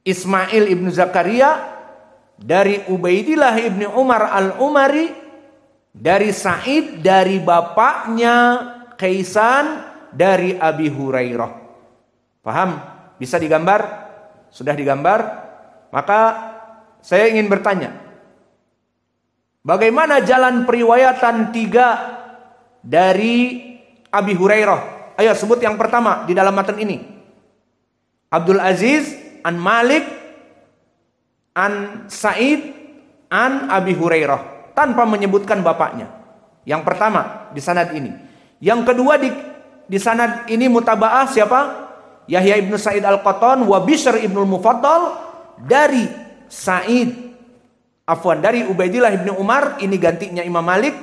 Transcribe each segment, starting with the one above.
Ismail ibnu Zakaria dari Ubaidillah ibni Umar al-Umari dari Said dari bapaknya Kaisan dari Abi Hurairah. Paham? Bisa digambar? Sudah digambar? Maka saya ingin bertanya. Bagaimana jalan periwayatan tiga dari Abi Hurairah? Ayo sebut yang pertama di dalam matan ini. Abdul Aziz an Malik an Said an Abi Hurairah tanpa menyebutkan bapaknya. Yang pertama di sanad ini. Yang kedua di di sanad ini mutabaah siapa? Yahya ibnu Said al Qattan wa Bishr ibnu Mufaddal dari Said Afwan dari Ubaidillah ibnu Umar ini gantinya Imam Malik.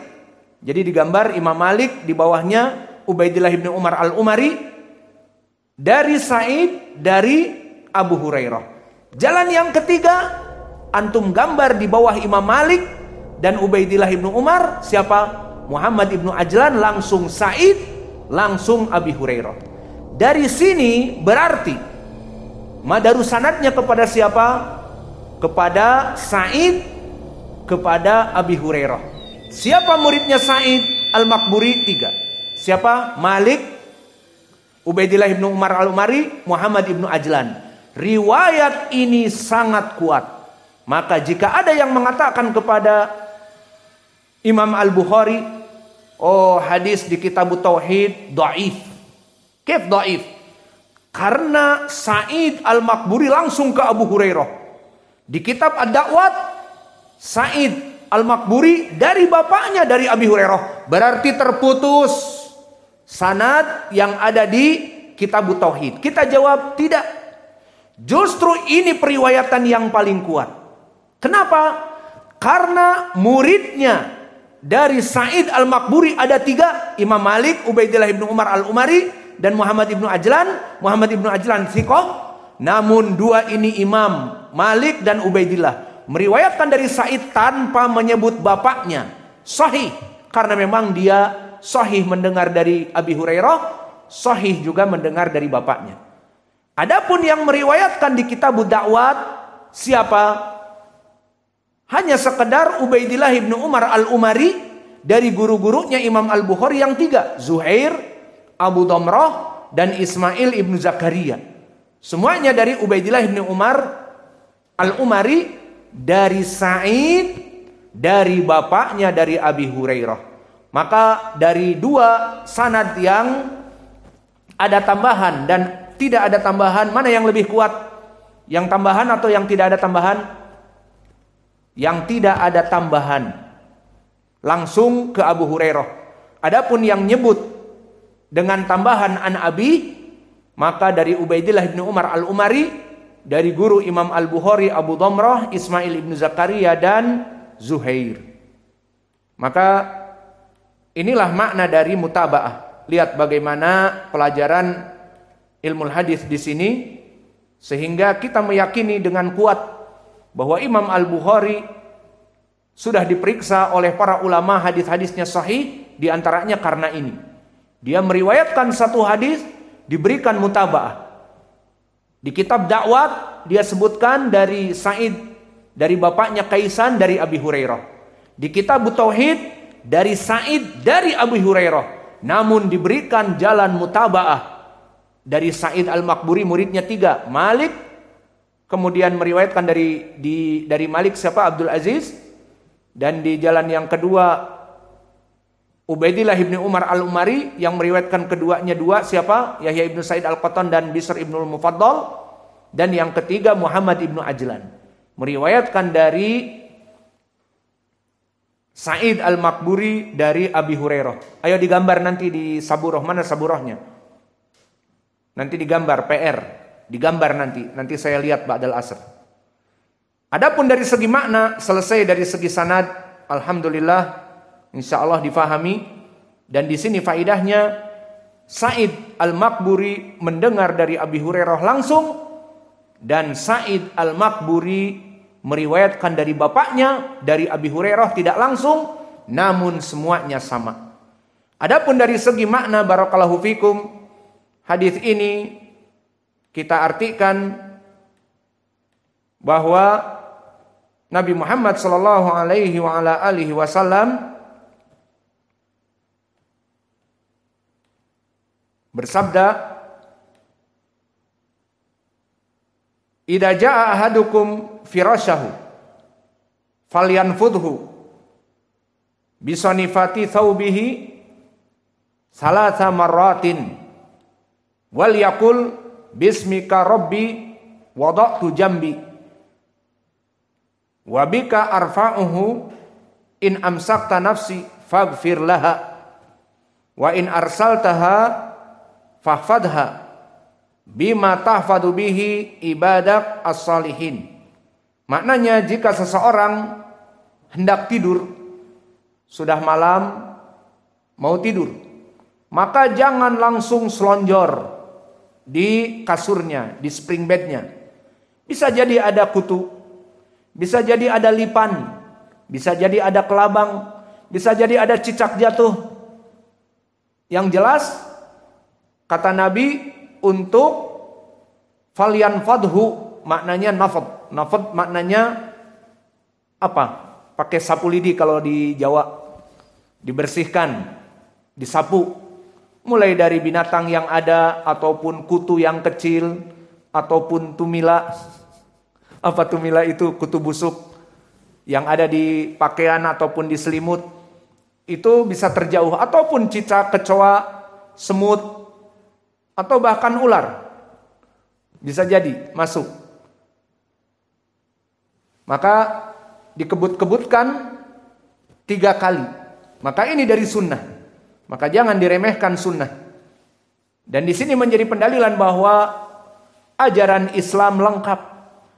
Jadi digambar Imam Malik di bawahnya Ubaidillah ibnu Umar al Umari dari Said dari Abu Hurairah. Jalan yang ketiga, antum gambar di bawah Imam Malik dan Ubaidillah ibnu Umar, siapa? Muhammad ibnu Ajlan, langsung Said, langsung Abi Hurairah. Dari sini berarti madarus sanatnya kepada siapa? Kepada Said, kepada Abi Hurairah. Siapa muridnya Said Al-Makburi? Tiga. Siapa? Malik, Ubaidillah ibnu Umar Al-Umari, Muhammad ibnu Ajlan. Riwayat ini sangat kuat. Maka jika ada yang mengatakan kepada Imam Al-Bukhari, oh hadis di kitab Tauhid do'if. Kif do'if? Karena Said Al-Makburi langsung ke Abu Hurairah. Di kitab Ad-Da'wat, Said Al-Makburi dari bapaknya dari Abi Hurairah. Berarti terputus sanad yang ada di kitab Tauhid. Kita jawab tidak Justru ini periwayatan yang paling kuat. Kenapa? Karena muridnya dari Said Al-Makburi ada tiga. Imam Malik, Ubaidillah Ibnu Umar Al-Umari, dan Muhammad Ibnu Ajlan. Muhammad Ibnu Ajlan Sikoh. Namun dua ini Imam Malik dan Ubaidillah. Meriwayatkan dari Said tanpa menyebut bapaknya. Sahih. Karena memang dia sahih mendengar dari Abi Hurairah. Sahih juga mendengar dari bapaknya. Adapun yang meriwayatkan di kitab dakwat siapa? Hanya sekedar Ubaidillah ibnu Umar al-Umari dari guru-gurunya Imam Al-Bukhari yang tiga. Zuhair, Abu Damrah, dan Ismail ibnu Zakaria. Semuanya dari Ubaidillah ibnu Umar al-Umari dari Said dari bapaknya dari Abi Hurairah. Maka dari dua sanad yang ada tambahan dan tidak ada tambahan. Mana yang lebih kuat? Yang tambahan atau yang tidak ada tambahan? Yang tidak ada tambahan. Langsung ke Abu Hurairah. Adapun yang nyebut dengan tambahan an Abi maka dari Ubaidillah bin Umar al-Umari dari guru Imam Al-Bukhari Abu Dhamrah Ismail ibn Zakaria dan Zuhair. Maka inilah makna dari mutaba'ah. Lihat bagaimana pelajaran ilmu hadis di sini sehingga kita meyakini dengan kuat bahwa Imam Al-Bukhari sudah diperiksa oleh para ulama hadis-hadisnya sahih di antaranya karena ini. Dia meriwayatkan satu hadis diberikan mutabaah. Di kitab dakwat dia sebutkan dari Said dari bapaknya Kaisan dari Abi Hurairah. Di kitab Tauhid dari Said dari Abi Hurairah. Namun diberikan jalan mutabaah dari Said Al-Makburi muridnya tiga Malik kemudian meriwayatkan dari di dari Malik siapa Abdul Aziz dan di jalan yang kedua Ubaidillah ibnu Umar al Umari yang meriwayatkan keduanya dua siapa Yahya ibnu Said al Qatan dan Bisr ibnu Mufaddal dan yang ketiga Muhammad ibnu Ajlan meriwayatkan dari Said al Makburi dari Abi Hurairah. Ayo digambar nanti di Saburoh mana Saburohnya? Nanti digambar PR, digambar nanti. Nanti saya lihat Ba'dal Asr. Adapun dari segi makna, selesai dari segi sanad, alhamdulillah insya Allah difahami dan di sini faidahnya Said Al-Makburi mendengar dari Abi Hurairah langsung dan Said Al-Makburi meriwayatkan dari bapaknya dari Abi Hurairah tidak langsung namun semuanya sama. Adapun dari segi makna barakallahu fikum hadis ini kita artikan bahwa Nabi Muhammad sallallahu alaihi wa ala alihi wasallam bersabda Idza jaa ahadukum firasyahu falyanfudhu bisanifati thawbihi salasa marratin Wal yakul bismika rabbi wadaktu jambi. Wabika arfa'uhu in amsakta nafsi faghfir laha. Wa in arsaltaha fahfadha bima tahfadu bihi ibadak as-salihin. Maknanya jika seseorang hendak tidur, sudah malam, mau tidur, maka jangan langsung selonjor di kasurnya, di spring bednya. Bisa jadi ada kutu, bisa jadi ada lipan, bisa jadi ada kelabang, bisa jadi ada cicak jatuh. Yang jelas kata Nabi untuk falian fadhu maknanya nafad. Nafad maknanya apa? Pakai sapu lidi kalau di Jawa dibersihkan, disapu. Mulai dari binatang yang ada ataupun kutu yang kecil ataupun tumila. Apa tumila itu? Kutu busuk yang ada di pakaian ataupun di selimut. Itu bisa terjauh ataupun cicak, kecoa, semut atau bahkan ular. Bisa jadi masuk. Maka dikebut-kebutkan tiga kali. Maka ini dari sunnah. Maka jangan diremehkan sunnah. Dan di sini menjadi pendalilan bahwa ajaran Islam lengkap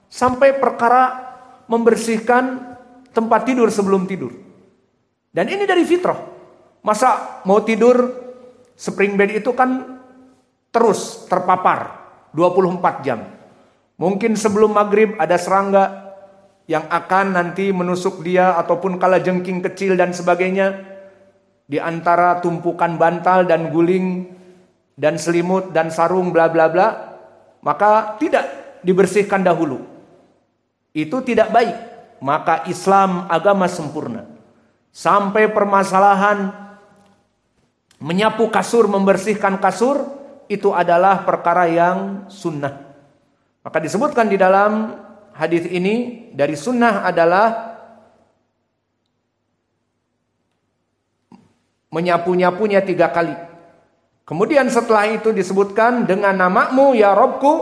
sampai perkara membersihkan tempat tidur sebelum tidur. Dan ini dari fitrah. Masa mau tidur spring bed itu kan terus terpapar 24 jam. Mungkin sebelum maghrib ada serangga yang akan nanti menusuk dia ataupun kala jengking kecil dan sebagainya di antara tumpukan bantal dan guling dan selimut dan sarung bla bla bla maka tidak dibersihkan dahulu itu tidak baik maka Islam agama sempurna sampai permasalahan menyapu kasur membersihkan kasur itu adalah perkara yang sunnah maka disebutkan di dalam hadis ini dari sunnah adalah menyapu-nyapunya tiga kali. Kemudian setelah itu disebutkan dengan namamu ya Robku,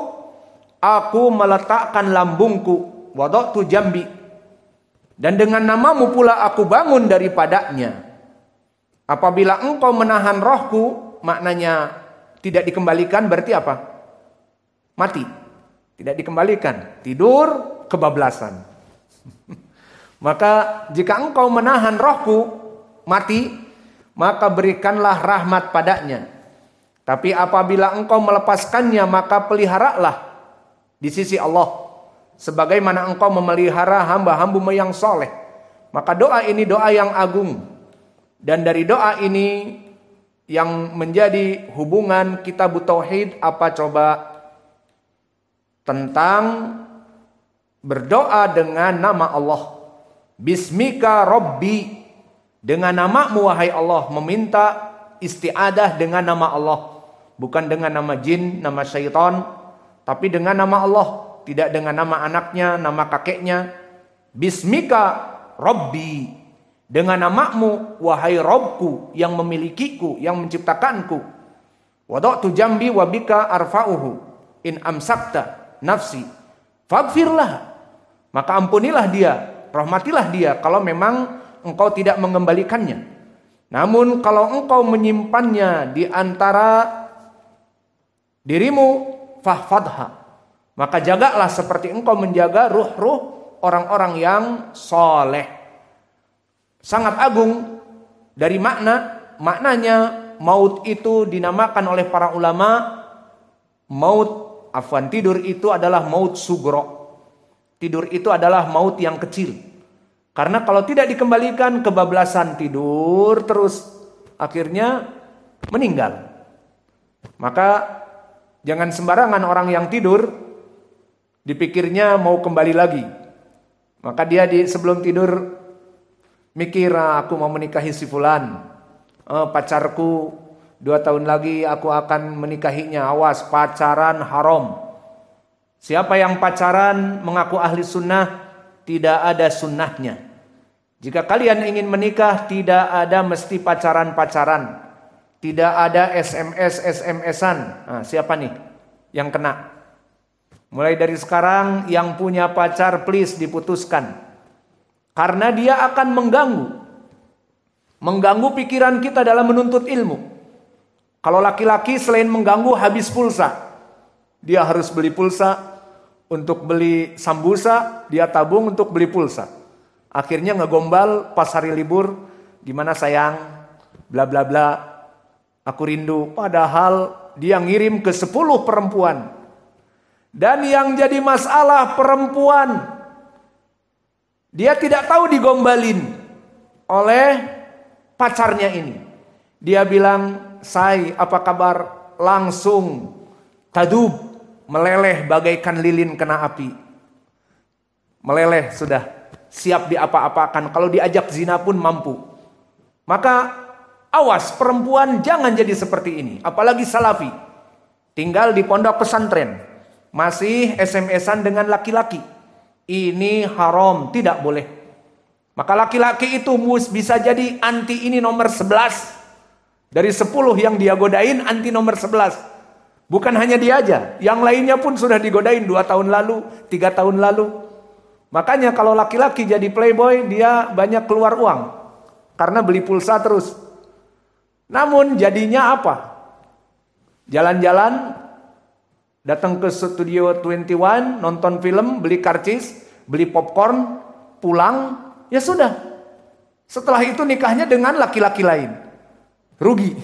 aku meletakkan lambungku, wadok tu jambi. Dan dengan namamu pula aku bangun daripadanya. Apabila engkau menahan rohku, maknanya tidak dikembalikan berarti apa? Mati. Tidak dikembalikan. Tidur, kebablasan. Maka jika engkau menahan rohku, mati, maka berikanlah rahmat padanya. Tapi apabila engkau melepaskannya, maka peliharalah di sisi Allah. Sebagaimana engkau memelihara hamba-hambamu yang soleh. Maka doa ini doa yang agung. Dan dari doa ini yang menjadi hubungan kita butuhid apa coba tentang berdoa dengan nama Allah. Bismika Robbi dengan namamu wahai Allah meminta istiadah dengan nama Allah. Bukan dengan nama jin, nama syaitan. Tapi dengan nama Allah. Tidak dengan nama anaknya, nama kakeknya. Bismika Rabbi. Dengan namamu wahai Robku yang memilikiku, yang menciptakanku. Wadoktu jambi wabika arfa'uhu. In amsakta nafsi. Fagfirlah. Maka ampunilah dia, rahmatilah dia. Kalau memang engkau tidak mengembalikannya. Namun kalau engkau menyimpannya di antara dirimu fahfadha maka jagalah seperti engkau menjaga ruh-ruh orang-orang yang soleh sangat agung dari makna maknanya maut itu dinamakan oleh para ulama maut afwan tidur itu adalah maut sugro tidur itu adalah maut yang kecil karena kalau tidak dikembalikan kebablasan tidur terus akhirnya meninggal. Maka jangan sembarangan orang yang tidur dipikirnya mau kembali lagi. Maka dia di sebelum tidur mikir ah, aku mau menikahi si fulan, eh, pacarku dua tahun lagi aku akan menikahinya. Awas pacaran haram. Siapa yang pacaran mengaku ahli sunnah tidak ada sunnahnya. Jika kalian ingin menikah, tidak ada mesti pacaran-pacaran. Tidak ada SMS-SMS-an. Nah, siapa nih yang kena? Mulai dari sekarang yang punya pacar please diputuskan. Karena dia akan mengganggu. Mengganggu pikiran kita dalam menuntut ilmu. Kalau laki-laki selain mengganggu habis pulsa. Dia harus beli pulsa untuk beli sambusa, dia tabung untuk beli pulsa. Akhirnya ngegombal pas hari libur, gimana sayang, bla bla bla, aku rindu. Padahal dia ngirim ke sepuluh perempuan. Dan yang jadi masalah perempuan. Dia tidak tahu digombalin oleh pacarnya ini. Dia bilang, say, apa kabar?" Langsung tadub meleleh bagaikan lilin kena api. Meleleh sudah siap diapa-apakan. Kalau diajak zina pun mampu. Maka awas perempuan jangan jadi seperti ini. Apalagi salafi. Tinggal di pondok pesantren. Masih SMS-an dengan laki-laki. Ini haram, tidak boleh. Maka laki-laki itu mus bisa jadi anti ini nomor 11. Dari 10 yang dia godain anti nomor 11. Bukan hanya dia aja, yang lainnya pun sudah digodain dua tahun lalu, tiga tahun lalu. Makanya kalau laki-laki jadi playboy dia banyak keluar uang karena beli pulsa terus. Namun jadinya apa? Jalan-jalan, datang ke studio 21, nonton film, beli karcis, beli popcorn, pulang, ya sudah. Setelah itu nikahnya dengan laki-laki lain. Rugi.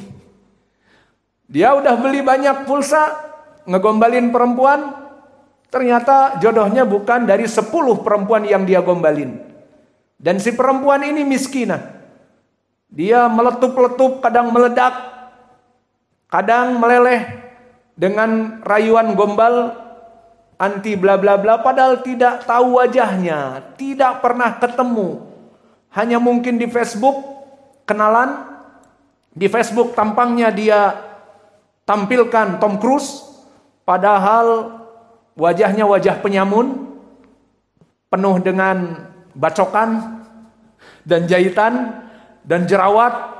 Dia udah beli banyak pulsa, ngegombalin perempuan, Ternyata jodohnya bukan dari 10 perempuan yang dia gombalin. Dan si perempuan ini miskinah. Dia meletup-letup, kadang meledak, kadang meleleh dengan rayuan gombal anti bla bla bla padahal tidak tahu wajahnya, tidak pernah ketemu. Hanya mungkin di Facebook kenalan, di Facebook tampangnya dia tampilkan Tom Cruise padahal Wajahnya wajah penyamun, penuh dengan bacokan dan jahitan dan jerawat.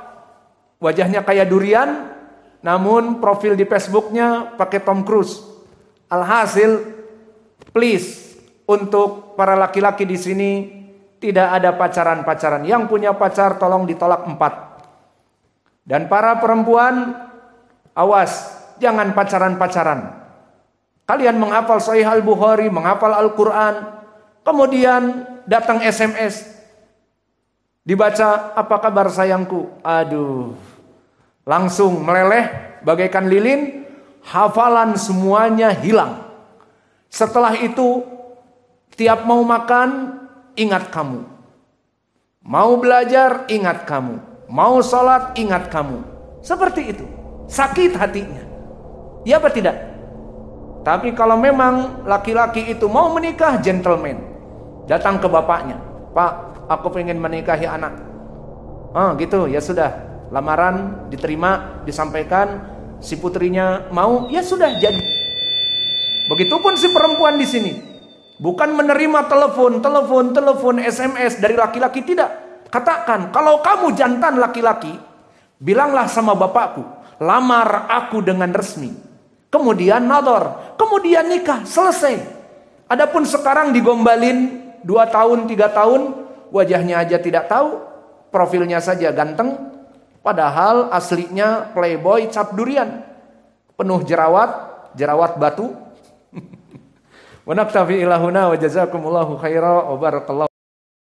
Wajahnya kayak durian, namun profil di Facebooknya pakai Tom Cruise. Alhasil, please untuk para laki-laki di sini tidak ada pacaran-pacaran. Yang punya pacar tolong ditolak empat. Dan para perempuan, awas, jangan pacaran-pacaran. Kalian menghafal Sahih Al-Bukhari, menghafal Al-Quran, kemudian datang SMS. Dibaca, apa kabar sayangku? Aduh, langsung meleleh bagaikan lilin, hafalan semuanya hilang. Setelah itu, tiap mau makan, ingat kamu. Mau belajar, ingat kamu. Mau sholat, ingat kamu. Seperti itu. Sakit hatinya. Ya apa tidak? Tapi kalau memang laki-laki itu mau menikah, gentleman. Datang ke bapaknya. Pak, aku pengen menikahi anak. Ah, gitu, ya sudah. Lamaran diterima, disampaikan. Si putrinya mau, ya sudah jadi. Begitupun si perempuan di sini. Bukan menerima telepon, telepon, telepon, SMS dari laki-laki, tidak. Katakan, kalau kamu jantan laki-laki, bilanglah sama bapakku, lamar aku dengan resmi kemudian nador, kemudian nikah, selesai. Adapun sekarang digombalin dua tahun, tiga tahun, wajahnya aja tidak tahu, profilnya saja ganteng, padahal aslinya playboy cap durian, penuh jerawat, jerawat batu. Wa naktafi ilahuna wa jazakumullahu khaira wa barakallahu